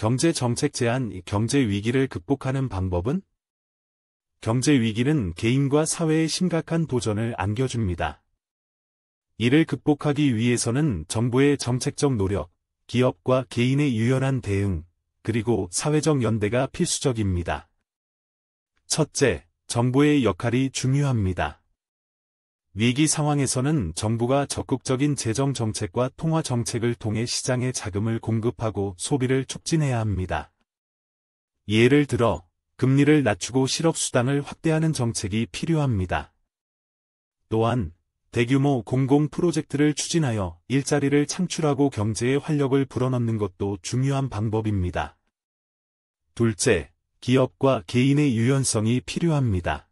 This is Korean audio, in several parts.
경제 정책 제한 경제 위기를 극복하는 방법은? 경제 위기는 개인과 사회에 심각한 도전을 안겨줍니다. 이를 극복하기 위해서는 정부의 정책적 노력, 기업과 개인의 유연한 대응, 그리고 사회적 연대가 필수적입니다. 첫째, 정부의 역할이 중요합니다. 위기 상황에서는 정부가 적극적인 재정 정책과 통화 정책을 통해 시장에 자금을 공급하고 소비를 촉진해야 합니다. 예를 들어 금리를 낮추고 실업수당을 확대하는 정책이 필요합니다. 또한 대규모 공공 프로젝트를 추진하여 일자리를 창출하고 경제의 활력을 불어넣는 것도 중요한 방법입니다. 둘째, 기업과 개인의 유연성이 필요합니다.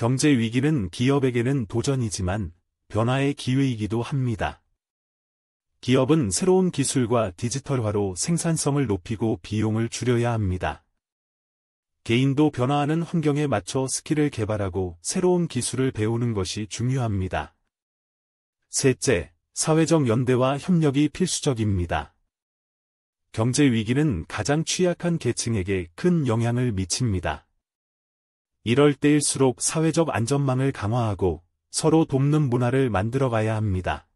경제 위기는 기업에게는 도전이지만 변화의 기회이기도 합니다. 기업은 새로운 기술과 디지털화로 생산성을 높이고 비용을 줄여야 합니다. 개인도 변화하는 환경에 맞춰 스킬을 개발하고 새로운 기술을 배우는 것이 중요합니다. 셋째, 사회적 연대와 협력이 필수적입니다. 경제 위기는 가장 취약한 계층에게 큰 영향을 미칩니다. 이럴 때일수록 사회적 안전망을 강화하고 서로 돕는 문화를 만들어가야 합니다.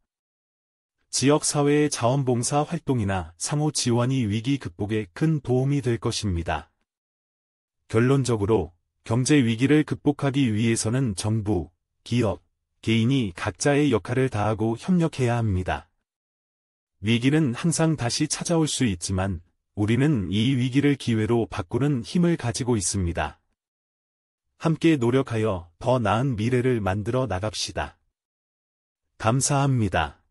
지역사회의 자원봉사 활동이나 상호 지원이 위기 극복에 큰 도움이 될 것입니다. 결론적으로 경제 위기를 극복하기 위해서는 정부, 기업, 개인이 각자의 역할을 다하고 협력해야 합니다. 위기는 항상 다시 찾아올 수 있지만 우리는 이 위기를 기회로 바꾸는 힘을 가지고 있습니다. 함께 노력하여 더 나은 미래를 만들어 나갑시다. 감사합니다.